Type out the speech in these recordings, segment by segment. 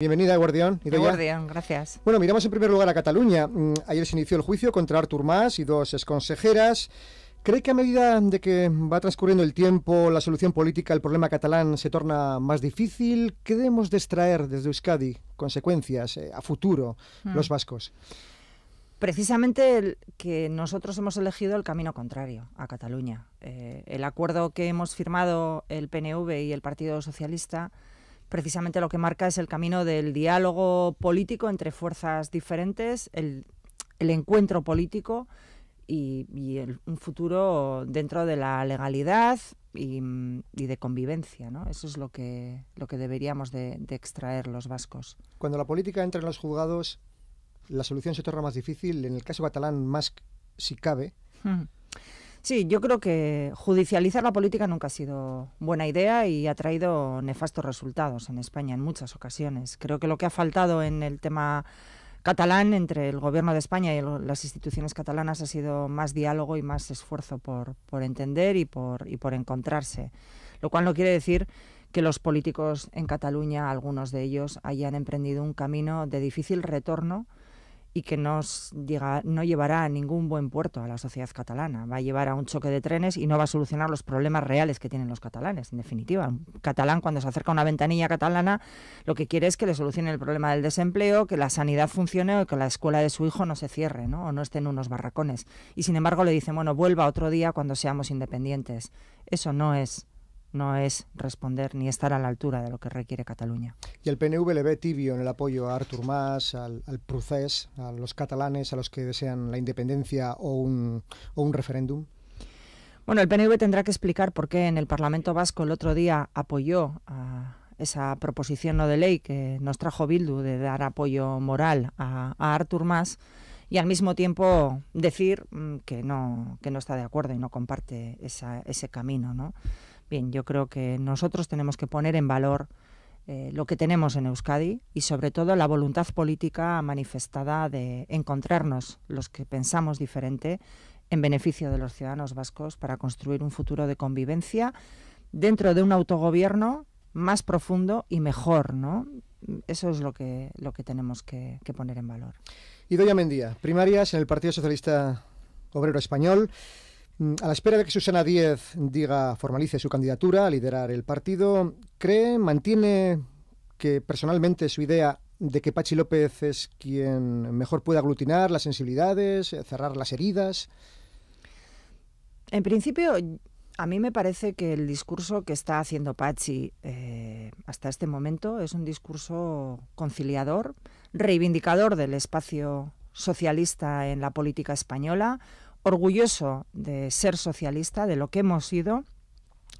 Bienvenida, Guardián. Guardián, gracias. Bueno, miramos en primer lugar a Cataluña. Mm, ayer se inició el juicio contra Artur Mas y dos exconsejeras. ¿Cree que a medida de que va transcurriendo el tiempo, la solución política al problema catalán se torna más difícil? ¿Qué debemos extraer desde Euskadi? Consecuencias eh, a futuro, mm. los vascos. Precisamente el que nosotros hemos elegido el camino contrario a Cataluña. Eh, el acuerdo que hemos firmado el PNV y el Partido Socialista precisamente lo que marca es el camino del diálogo político entre fuerzas diferentes, el, encuentro político y, un futuro dentro de la legalidad y, de convivencia. ¿no? Eso es lo que, lo que deberíamos de, extraer los vascos. Cuando la política entra en los juzgados, la solución se torna más difícil, en el caso catalán más si cabe. Mm. Sí, yo creo que judicializar la política nunca ha sido buena idea y ha traído nefastos resultados en España en muchas ocasiones. Creo que lo que ha faltado en el tema catalán entre el gobierno de España y las instituciones catalanas ha sido más diálogo y más esfuerzo por, por entender y por, y por encontrarse. Lo cual no quiere decir que los políticos en Cataluña, algunos de ellos, hayan emprendido un camino de difícil retorno y que no, llega, no llevará a ningún buen puerto a la sociedad catalana. Va a llevar a un choque de trenes y no va a solucionar los problemas reales que tienen los catalanes, en definitiva. Un catalán, cuando se acerca a una ventanilla catalana, lo que quiere es que le solucione el problema del desempleo, que la sanidad funcione o que la escuela de su hijo no se cierre ¿no? o no esté en unos barracones. Y sin embargo le dicen, bueno, vuelva otro día cuando seamos independientes. Eso no es no es responder ni estar a la altura de lo que requiere Cataluña. Y el PNV le ve tibio en el apoyo a Artur Mas, al, al a los catalanes, a los que desean la independencia o un, referéndum. Bueno, el PNV tendrá que explicar por qué en el Parlamento Vasco el otro día apoyó esa proposición no de ley que nos trajo Bildu de dar apoyo moral a, Artur Mas y al mismo tiempo decir mm, que no, que no está de acuerdo y no comparte ese camino, ¿no? Bien, yo creo que nosotros tenemos que poner en valor eh, lo que tenemos en Euskadi y sobre todo la voluntad política manifestada de encontrarnos los que pensamos diferente en beneficio de los ciudadanos vascos para construir un futuro de convivencia dentro de un autogobierno más profundo y mejor, ¿no? Eso es lo que, lo que tenemos que, poner en valor. Y a Mendía, primarias en el Partido Socialista Obrero Español. Mm, a la espera de que Susana Díez diga, formalice su candidatura a liderar el partido, ¿cree, mantiene que personalmente su idea de que Pachi López es quien mejor puede aglutinar las sensibilidades, cerrar las heridas? En principio, a mí me parece que el discurso que está haciendo Pachi eh, hasta este momento es un discurso conciliador, reivindicador del espacio socialista en la política española, orgulloso de ser socialista, de lo que hemos sido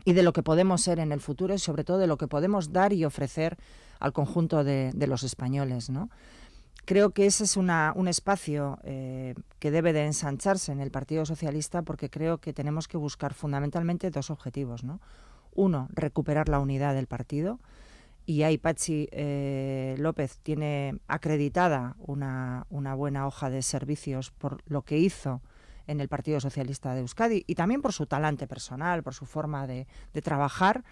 y de lo que podemos ser en el futuro y sobre todo de lo que podemos dar y ofrecer al conjunto de, los españoles. Creo que ese es un espacio eh, que debe de ensancharse en el Partido Socialista porque creo que tenemos que buscar fundamentalmente dos objetivos. Uno, recuperar la unidad del partido y ahí Pachi eh, López tiene acreditada una, buena hoja de servicios por lo que hizo en el Partido Socialista de Euskadi y también por su talante personal, por su forma de, trabajar.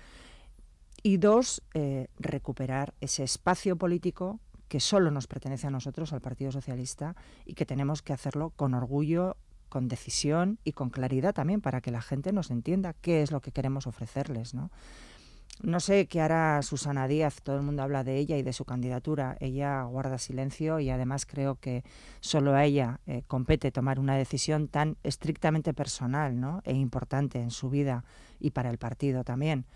Y dos, eh, recuperar ese espacio político que solo nos pertenece a nosotros, al Partido Socialista, y que tenemos que hacerlo con orgullo, con decisión y con claridad también para que la gente nos entienda qué es lo que queremos ofrecerles. ¿no? No sé qué hará Susana Díaz, todo el mundo habla de ella y de su candidatura. Ella guarda silencio y además creo que solo a ella eh, compete tomar una decisión tan estrictamente personal ¿no? e importante en su vida y para el partido también.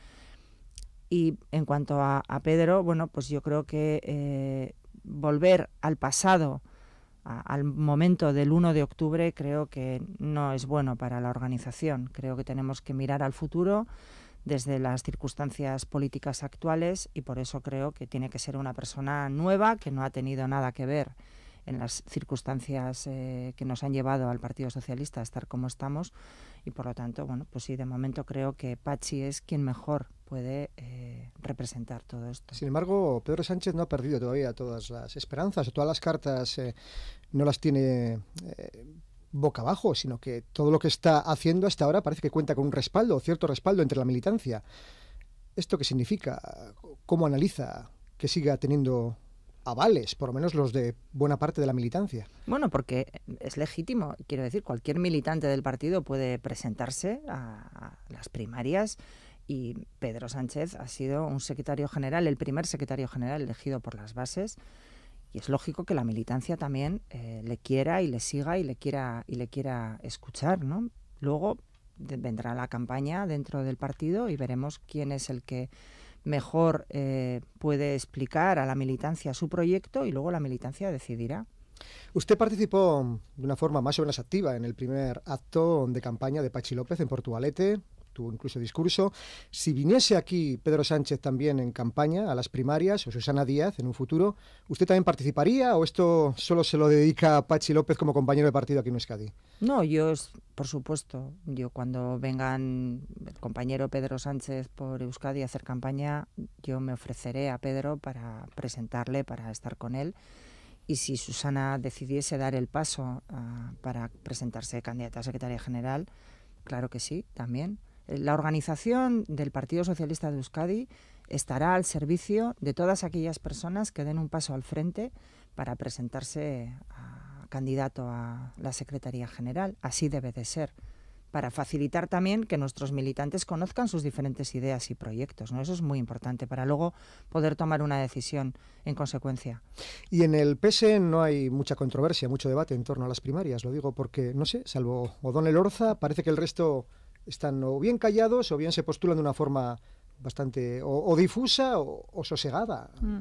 Y en cuanto a, Pedro, bueno, pues yo creo que eh, volver al pasado, al momento del 1 de octubre, creo que no es bueno para la organización. Creo que tenemos que mirar al futuro desde las circunstancias políticas actuales y por eso creo que tiene que ser una persona nueva que no ha tenido nada que ver en las circunstancias eh, que nos han llevado al Partido Socialista a estar como estamos y por lo tanto, bueno, pues sí, de momento creo que Pachi es quien mejor puede eh, representar todo esto. Sin embargo, Pedro Sánchez no ha perdido todavía todas las esperanzas, todas las cartas eh, no las tiene boca abajo, sino que todo lo que está haciendo hasta ahora parece que cuenta con un respaldo, cierto respaldo entre la militancia. ¿Esto qué significa? ¿Cómo analiza que siga teniendo avales, por lo menos los de buena parte de la militancia. Bueno, porque es legítimo, quiero decir, cualquier militante del partido puede presentarse a, las primarias y Pedro Sánchez ha sido un secretario general, el primer secretario general elegido por las bases y es lógico que la militancia también eh, le quiera y le siga y le quiera y le quiera escuchar, ¿no? Luego vendrá la campaña dentro del partido y veremos quién es el que mejor eh, puede explicar a la militancia su proyecto y luego la militancia decidirá. Usted participó de una forma más o menos activa en el primer acto de campaña de Pachi López en Portugalete, tuvo incluso discurso. Si viniese aquí Pedro Sánchez también en campaña a las primarias o Susana Díaz en un futuro, ¿usted también participaría o esto solo se lo dedica a Pachi López como compañero de partido aquí en Euskadi? No, yo, por supuesto, yo cuando vengan el compañero Pedro Sánchez por Euskadi a hacer campaña, yo me ofreceré a Pedro para presentarle, para estar con él y si Susana decidiese dar el paso ah, para presentarse candidata a secretaria general, claro que sí, también. Eh, la organización del Partido Socialista de Euskadi estará al servicio de todas aquellas personas que den un paso al frente para presentarse a candidato a la Secretaría General. Así debe de ser para facilitar también que nuestros militantes conozcan sus diferentes ideas y proyectos. ¿no? Eso es muy importante para luego poder tomar una decisión en consecuencia. Y en el PSN e no hay mucha controversia, mucho debate en torno a las primarias, lo digo porque, no sé, salvo Odón Orza, parece que el resto están o bien callados o bien se postulan de una forma bastante o, difusa o, sosegada. Mm.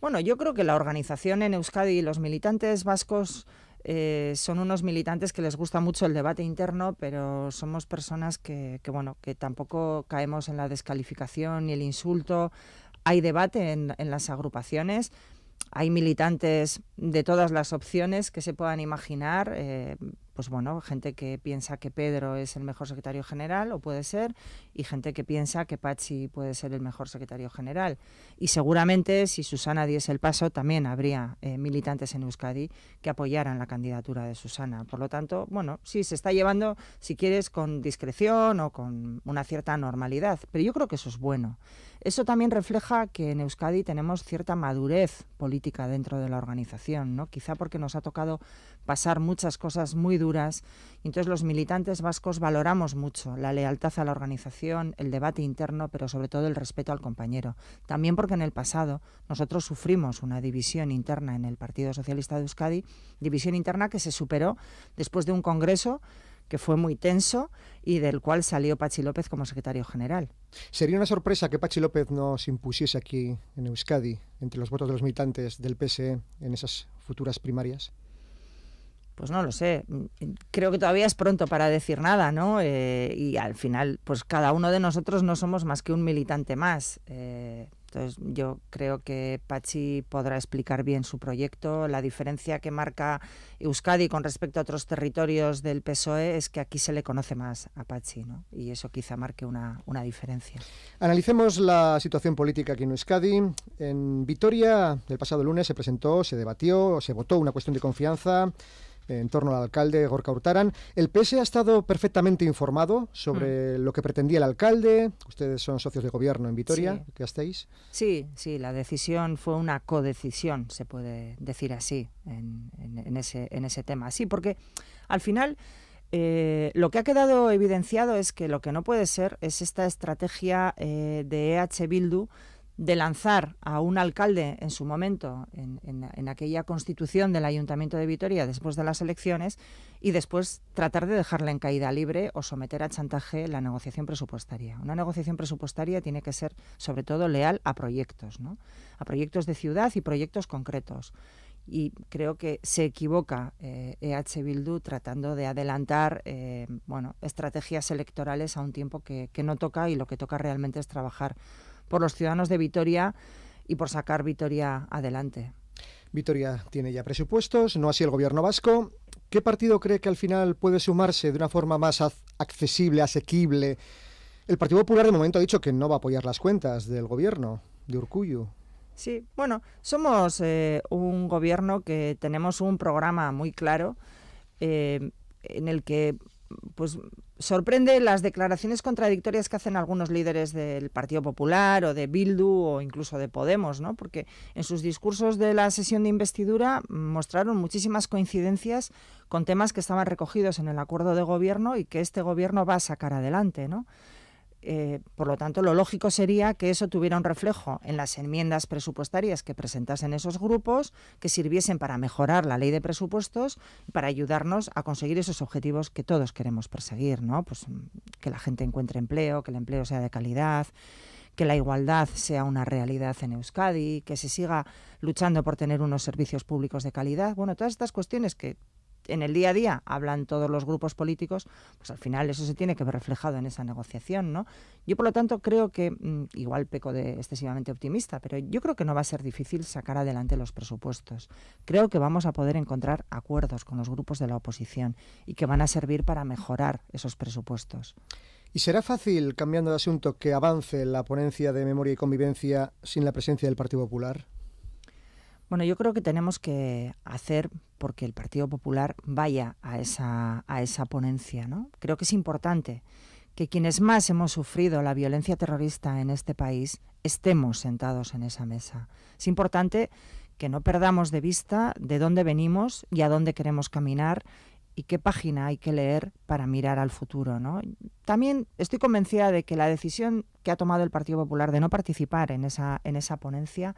Bueno, yo creo que la organización en Euskadi y los militantes vascos eh, son unos militantes que les gusta mucho el debate interno, pero somos personas que, bueno, que tampoco caemos en la descalificación ni el insulto. Hay debate en, las agrupaciones hay militantes de todas las opciones que se puedan imaginar, eh, pues bueno, gente que piensa que Pedro es el mejor secretario general, o puede ser, y gente que piensa que Pachi puede ser el mejor secretario general. Y seguramente, si Susana diese el paso, también habría eh, militantes en Euskadi que apoyaran la candidatura de Susana. Por lo tanto, bueno, sí, se está llevando, si quieres, con discreción o con una cierta normalidad, pero yo creo que eso es bueno. Eso también refleja que en Euskadi tenemos cierta madurez política dentro de la organización, ¿no? Quizá porque nos ha tocado pasar muchas cosas muy duras. Entonces los militantes vascos valoramos mucho la lealtad a la organización, el debate interno, pero sobre todo el respeto al compañero. También porque en el pasado nosotros sufrimos una división interna en el Partido Socialista de Euskadi, división interna que se superó después de un congreso que fue muy tenso y del cual salió Pachi López como secretario general. Sería una sorpresa que Pachi López nos impusiese aquí en Euskadi, entre los votos de los militantes del PSE, en esas futuras primarias. Pues no lo sé. Creo que todavía es pronto para decir nada, ¿no? Eh, y al final, pues cada uno de nosotros no somos más que un militante más. Eh, yo creo que Pachi podrá explicar bien su proyecto. La diferencia que marca Euskadi con respecto a otros territorios del PSOE es que aquí se le conoce más a Pachi, ¿no? y eso quizá marque una, una diferencia. Analicemos la situación política aquí en Euskadi. En Vitoria, el pasado lunes, se presentó, se debatió, se votó una cuestión de confianza en torno al alcalde Gorka Hurtaran. El PS e ha estado perfectamente informado sobre mm. lo que pretendía el alcalde. Ustedes son socios de gobierno en Vitoria, ¿qué hacéis? Sí, sí, la decisión fue una codecisión, se puede decir así, en, ese, en ese tema. Sí, porque al final... Eh, lo que ha quedado evidenciado es que lo que no puede ser es esta estrategia eh, de EH Bildu de lanzar a un alcalde en su momento, en, aquella constitución del Ayuntamiento de Vitoria después de las elecciones, y después tratar de dejarla en caída libre o someter a chantaje la negociación presupuestaria. Una negociación presupuestaria tiene que ser, sobre todo, leal a proyectos, ¿no? a proyectos de ciudad y proyectos concretos. Y creo que se equivoca eh, e Bildu tratando de adelantar eh, bueno, estrategias electorales a un tiempo que, que no toca y lo que toca realmente es trabajar por los ciudadanos de Vitoria y por sacar Vitoria adelante. Vitoria tiene ya presupuestos, no así el gobierno vasco. ¿Qué partido cree que al final puede sumarse de una forma más accesible, asequible? El Partido Popular de momento ha dicho que no va a apoyar las cuentas del gobierno de Urcuyu. Sí, bueno, somos eh, un gobierno que tenemos un programa muy claro eh, en el que pues sorprende las declaraciones contradictorias que hacen algunos líderes del Partido Popular o de Bildu o incluso de Podemos, ¿no? Porque en sus discursos de la sesión de investidura mostraron muchísimas coincidencias con temas que estaban recogidos en el acuerdo de gobierno y que este gobierno va a sacar adelante, ¿no? Eh, por lo tanto, lo lógico sería que eso tuviera un reflejo en las enmiendas presupuestarias que presentasen esos grupos, que sirviesen para mejorar la ley de presupuestos, para ayudarnos a conseguir esos objetivos que todos queremos perseguir, ¿no? Pues mm, que la gente encuentre empleo, que el empleo sea de calidad, que la igualdad sea una realidad en Euskadi, que se siga luchando por tener unos servicios públicos de calidad. Bueno, todas estas cuestiones que en el día a día hablan todos los grupos políticos, pues al final eso se tiene que ver reflejado en esa negociación, ¿no? Yo por lo tanto creo que mm, igual peco de excesivamente optimista, pero yo creo que no va a ser difícil sacar adelante los presupuestos. Creo que vamos a poder encontrar acuerdos con los grupos de la oposición y que van a servir para mejorar esos presupuestos. ¿Y será fácil, cambiando de asunto, que avance la ponencia de memoria y convivencia sin la presencia del Partido Popular? Bueno, yo creo que tenemos que hacer porque el Partido Popular vaya a esa, a esa ponencia, ¿no? Creo que es importante que quienes más hemos sufrido la violencia terrorista en este país estemos sentados en esa mesa. Es importante que no perdamos de vista de dónde venimos y a dónde queremos caminar y qué página hay que leer para mirar al futuro. También estoy convencida de que la decisión que ha tomado el Partido Popular de no participar en esa, en esa ponencia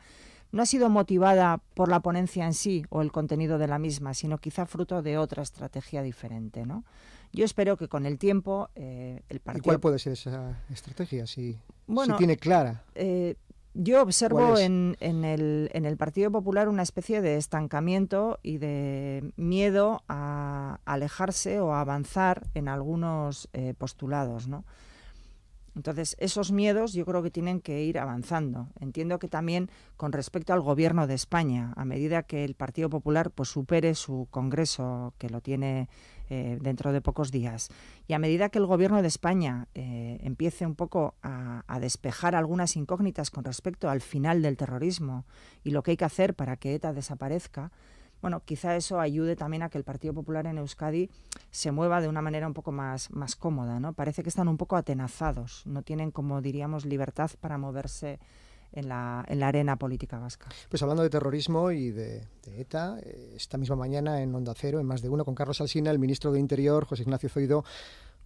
no ha sido motivada por la ponencia en sí o el contenido de la misma, sino quizá fruto de otra estrategia diferente. ¿no? Yo espero que con el tiempo eh, el partido... ¿Y cuál puede ser esa estrategia, si, bueno, tiene clara? Eh, yo observo en, el, Partido Popular una especie de estancamiento y de miedo a alejarse o a avanzar en algunos eh, postulados, ¿no? Entonces, esos miedos yo creo que tienen que ir avanzando. Entiendo que también con respecto al gobierno de España, a medida que el Partido Popular pues, supere su Congreso, que lo tiene eh, dentro de pocos días, y a medida que el gobierno de España eh, empiece un poco a despejar algunas incógnitas con respecto al final del terrorismo y lo que hay que hacer para que ETA desaparezca, bueno, quizá eso ayude también a que el Partido Popular en Euskadi se mueva de una manera un poco más, más cómoda, ¿no? Parece que están un poco atenazados, no tienen, como diríamos, libertad para moverse en la, arena política vasca. Pues hablando de terrorismo y de, de, ETA, eh, esta misma mañana en Onda Cero, en Más de Uno, con Carlos Alsina, el ministro de Interior, José Ignacio Zoido,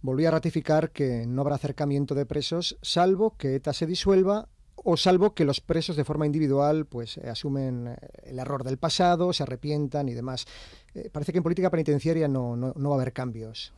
volvió a ratificar que no habrá acercamiento de presos, salvo que ETA se disuelva o salvo que los presos de forma individual pues eh, asumen eh, el error del pasado, se arrepientan y demás. Eh, parece que en política penitenciaria no, va a haber cambios.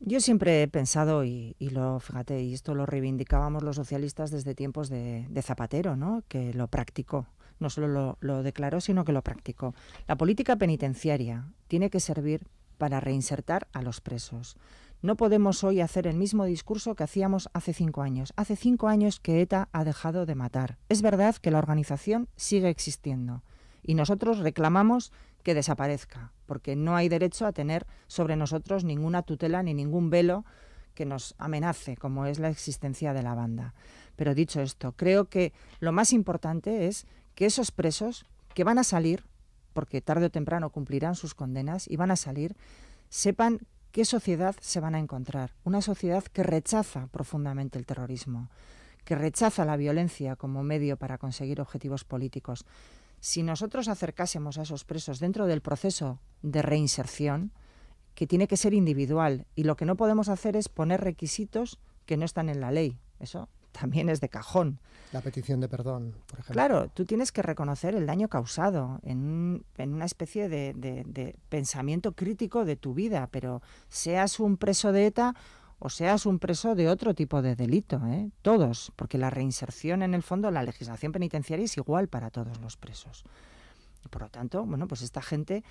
Yo siempre he pensado, y, lo fíjate, y esto lo reivindicábamos los socialistas desde tiempos de, Zapatero, ¿no? que lo practicó no solo lo, lo, declaró, sino que lo practicó. La política penitenciaria tiene que servir para reinsertar a los presos. No podemos hoy hacer el mismo discurso que hacíamos hace cinco años. Hace cinco años que ETA ha dejado de matar. Es verdad que la organización sigue existiendo y nosotros reclamamos que desaparezca, porque no hay derecho a tener sobre nosotros ninguna tutela ni ningún velo que nos amenace, como es la existencia de la banda. Pero dicho esto, creo que lo más importante es que esos presos que van a salir, porque tarde o temprano cumplirán sus condenas y van a salir, sepan ¿Qué sociedad se van a encontrar? Una sociedad que rechaza profundamente el terrorismo, que rechaza la violencia como medio para conseguir objetivos políticos. Si nosotros acercásemos a esos presos dentro del proceso de reinserción, que tiene que ser individual, y lo que no podemos hacer es poner requisitos que no están en la ley. Eso también es de cajón. La petición de perdón, por ejemplo. Claro, tú tienes que reconocer el daño causado en, en una especie de, pensamiento crítico de tu vida, pero seas un preso de ETA o seas un preso de otro tipo de delito, ¿eh? todos, porque la reinserción en el fondo, la legislación penitenciaria es igual para todos los presos. Por lo tanto, bueno, pues esta gente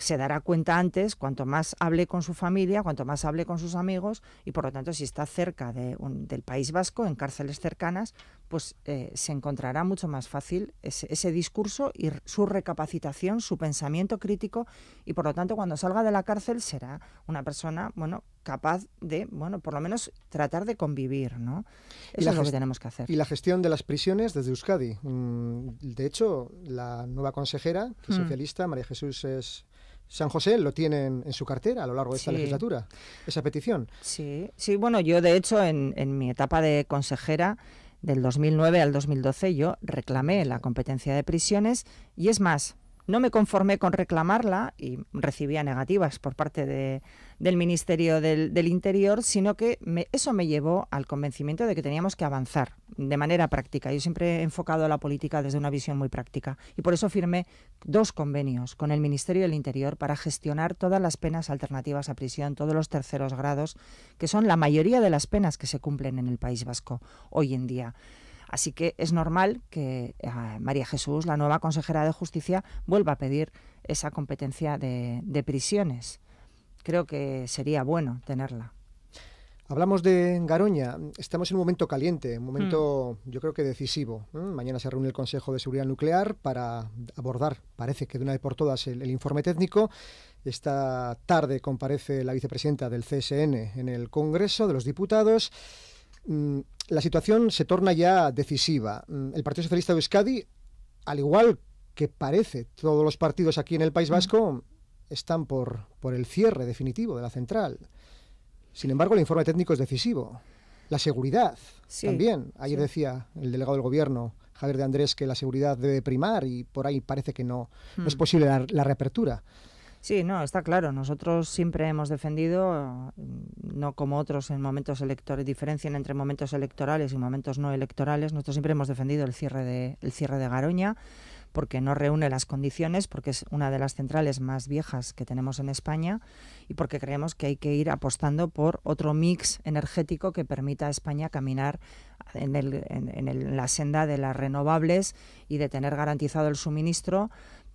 se dará cuenta antes, cuanto más hable con su familia, cuanto más hable con sus amigos, y por lo tanto, si está cerca del País Vasco, en cárceles cercanas, pues eh, se encontrará mucho más fácil ese, discurso y su recapacitación, su pensamiento crítico, y por lo tanto, cuando salga de la cárcel será una persona, bueno, capaz de, bueno, por lo menos tratar de convivir, ¿no? Eso es lo que tenemos que hacer. Y la gestión de las prisiones desde Euskadi. Mm, de hecho, la nueva consejera, mm. socialista, María Jesús es San José lo tiene en su cartera a lo largo de esta legislatura, esa petición. Sí, sí, bueno, yo de hecho en, en mi etapa de consejera del 2009 al 2012 yo reclamé la competencia de prisiones y es más, no me conformé con reclamarla y recibía negativas por parte del Ministerio del, Interior, sino que eso me llevó al convencimiento de que teníamos que avanzar de manera práctica. Yo siempre he enfocado la política desde una visión muy práctica y por eso firmé dos convenios con el Ministerio del Interior para gestionar todas las penas alternativas a prisión, todos los terceros grados, que son la mayoría de las penas que se cumplen en el País Vasco hoy en día. Así que es normal que eh, María Jesús, la nueva consejera de Justicia, vuelva a pedir esa competencia de, prisiones. Creo que sería bueno tenerla. Hablamos de Garoña. Estamos en un momento caliente, un momento mm. yo creo que decisivo. ¿eh? Mañana se reúne el Consejo de Seguridad Nuclear para abordar, parece que de una vez por todas, el informe técnico. Esta tarde comparece la vicepresidenta del CSN en el Congreso de los Diputados. Mm, la situación se torna ya decisiva. Mm, el Partido Socialista de Euskadi, al igual que parece todos los partidos aquí en el País Vasco, están por, por el cierre definitivo de la central. Sin embargo, el informe técnico es decisivo. La seguridad también. Ayer decía el delegado del gobierno, Javier de Andrés, que la seguridad debe primar y por ahí parece que no, es mm. posible la reapertura. Sí, no, está claro. Nosotros siempre hemos defendido, mm, no como otros en momentos electorales, diferencian entre momentos electorales y momentos no electorales, nosotros siempre hemos defendido el cierre de, el cierre de Garoña porque no reúne las condiciones, porque es una de las centrales más viejas que tenemos en España y porque creemos que hay que ir apostando por otro mix energético que permita a España caminar en, el, en la senda de las renovables y de tener garantizado el suministro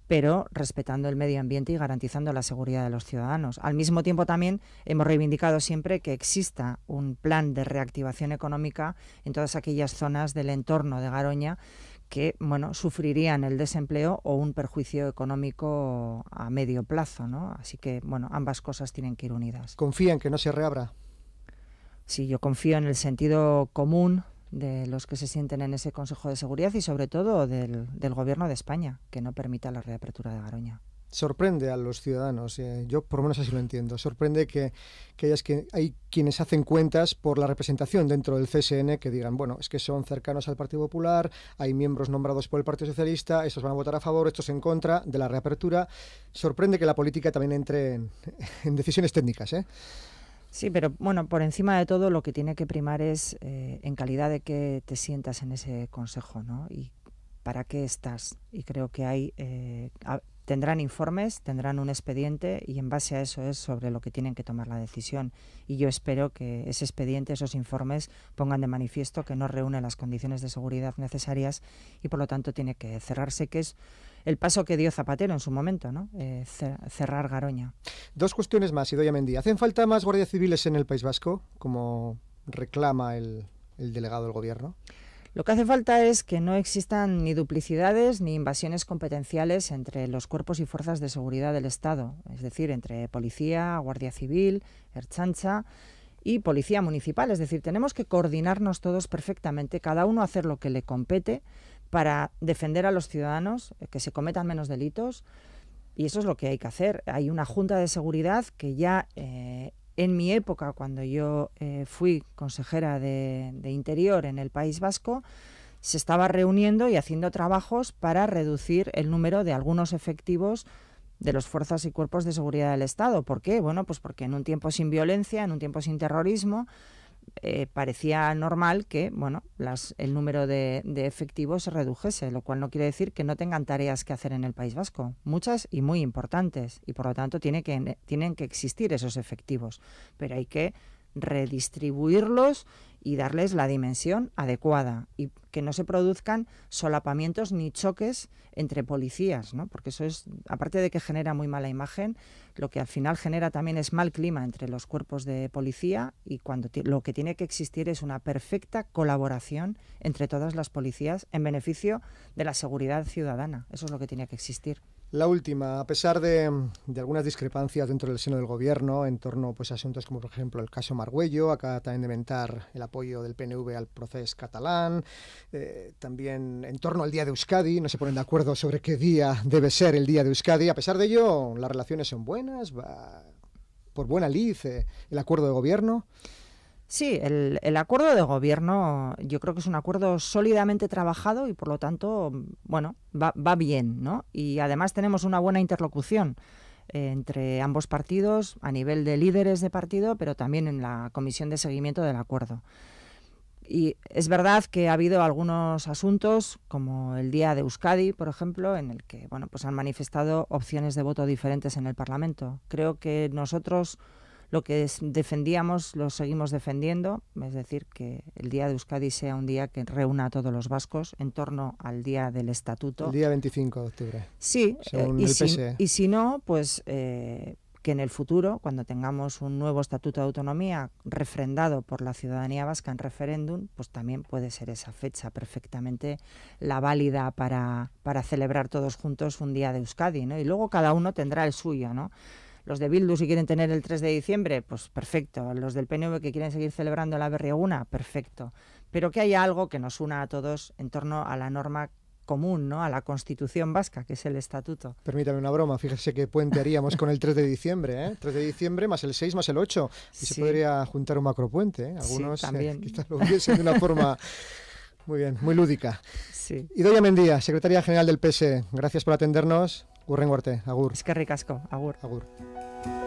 pero respetando el medio ambiente y garantizando la seguridad de los ciudadanos. Al mismo tiempo también hemos reivindicado siempre que exista un plan de reactivación económica en todas aquellas zonas del entorno de Garoña que bueno, sufrirían el desempleo o un perjuicio económico a medio plazo, ¿no? Así que bueno, ambas cosas tienen que ir unidas. ¿Confía en que no se reabra? Sí, yo confío en el sentido común de los que se sienten en ese Consejo de Seguridad y sobre todo del, Gobierno de España, que no permita la reapertura de Garoña sorprende a los ciudadanos. Eh, yo por lo menos así lo entiendo. Sorprende que, que, que, hay quienes hacen cuentas por la representación dentro del CSN que digan, bueno, es que son cercanos al Partido Popular, hay miembros nombrados por el Partido Socialista, estos van a votar a favor, estos en contra de la reapertura. Sorprende que la política también entre en, en decisiones técnicas. ¿eh? Sí, pero bueno, por encima de todo lo que tiene que primar es eh, en calidad de que te sientas en ese consejo, ¿no? Y para qué estás. Y creo que hay eh, tendrán informes, tendrán un expediente y en base a eso es sobre lo que tienen que tomar la decisión. Y yo espero que ese expediente, esos informes pongan de manifiesto que no reúne las condiciones de seguridad necesarias y por lo tanto tiene que cerrarse, que es el paso que dio Zapatero en su momento, ¿no? Eh, cerrar Garoña. Dos cuestiones más, a Mendí. ¿Hacen falta más guardias civiles en el País Vasco, como reclama el, delegado del Gobierno? Lo que hace falta es que no existan ni duplicidades ni invasiones competenciales entre los cuerpos y fuerzas de seguridad del Estado, es decir, entre policía, guardia civil, herchancha y policía municipal. Es decir, tenemos que coordinarnos todos perfectamente, cada uno hacer lo que le compete para defender a los ciudadanos, eh, que se cometan menos delitos. Y eso es lo que hay que hacer. Hay una Junta de Seguridad que ya eh, en mi época, cuando yo eh, fui consejera de, de, Interior en el País Vasco, se estaba reuniendo y haciendo trabajos para reducir el número de algunos efectivos de las fuerzas y cuerpos de seguridad del Estado. ¿Por qué? Bueno, pues porque en un tiempo sin violencia, en un tiempo sin terrorismo, eh, parecía normal que bueno, las, el número de, efectivos se redujese, lo cual no quiere decir que no tengan tareas que hacer en el País Vasco, muchas y muy importantes, y por lo tanto tiene que, tienen que existir esos efectivos, pero hay que redistribuirlos y darles la dimensión adecuada que no se produzcan solapamientos ni choques entre policías, ¿no? porque eso es, aparte de que genera muy mala imagen, lo que al final genera también es mal clima entre los cuerpos de policía y cuando lo que tiene que existir es una perfecta colaboración entre todas las policías en beneficio de la seguridad ciudadana. Eso es lo que tiene que existir. La última, a pesar de, algunas discrepancias dentro del seno del gobierno en torno pues, a asuntos como por ejemplo el caso Margüello, acá también de el apoyo del PNV al proceso catalán, eh, también en torno al Día de Euskadi, no se ponen de acuerdo sobre qué día debe ser el Día de Euskadi, a pesar de ello las relaciones son buenas, va por buena lid eh, el acuerdo de gobierno. Sí, el, acuerdo de gobierno yo creo que es un acuerdo sólidamente trabajado y por lo tanto, bueno, va, bien, ¿no? Y además tenemos una buena interlocución eh, entre ambos partidos a nivel de líderes de partido, pero también en la comisión de seguimiento del acuerdo. Y es verdad que ha habido algunos asuntos, como el día de Euskadi, por ejemplo, en el que bueno, pues han manifestado opciones de voto diferentes en el Parlamento. Creo que nosotros lo que defendíamos lo seguimos defendiendo, es decir, que el Día de Euskadi sea un día que reúna a todos los vascos en torno al Día del Estatuto. El día 25 de octubre. Sí, eh, y, si, e. y, si, no, pues eh, que en el futuro, cuando tengamos un nuevo Estatuto de Autonomía refrendado por la ciudadanía vasca en referéndum, pues también puede ser esa fecha perfectamente la válida para, para celebrar todos juntos un Día de Euskadi, ¿no? Y luego cada uno tendrá el suyo, ¿no? Los de Bildu si quieren tener el 3 de diciembre, pues perfecto. Los del PNV que quieren seguir celebrando la berrieguna, perfecto. Pero que haya algo que nos una a todos en torno a la norma común, ¿no? A la Constitución vasca, que es el estatuto. Permítame una broma, fíjese qué puente haríamos con el 3 de diciembre, ¿eh? 3 de diciembre más el 6 más el 8 y se podría juntar un macropuente, ¿eh? Algunos eh, quizás lo hubiesen de una forma muy bien, muy lúdica. Sí. Doña Mendía, secretaria general del PS, e, gracias por atendernos. urrengo arte, agur. Eskerrik asko, agur. Agur.